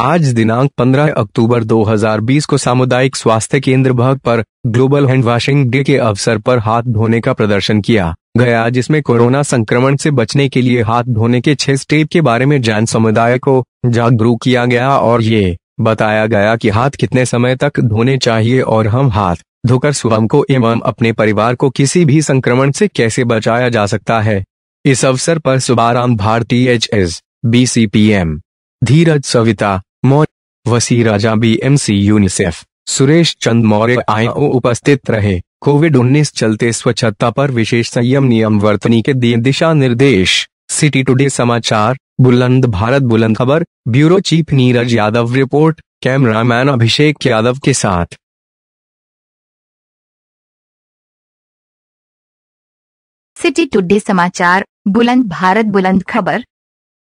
आज दिनांक 15 अक्टूबर 2020 को सामुदायिक स्वास्थ्य केंद्र भाग पर ग्लोबल हैंड वॉशिंग डे के अवसर पर हाथ धोने का प्रदर्शन किया गया जिसमें कोरोना संक्रमण से बचने के लिए हाथ धोने के छह स्टेप के बारे में जैन समुदाय को जागरूक किया गया और ये बताया गया कि हाथ कितने समय तक धोने चाहिए और हम हाथ धोकर स्वयं को एवं अपने परिवार को किसी भी संक्रमण से कैसे बचाया जा सकता है इस अवसर पर Subaram Bharti H S B C P M Dheeraj Savita Maurya Wasi Raja B M C UNICEF Suresh Chand Maurya आए उपस्थित रहे कोविड 19 चलते स्वच्छता पर विशेष संयम नियम वर्तनी के दिए दिशा निर्देश सिटी टुडे समाचार बुलंद भारत बुलंद खबर bureau chief Neeraj Yadav report cameraman Abhishek Yadav के साथ सिटी टुडे समाचार बुलंद भारत बुलंद खबर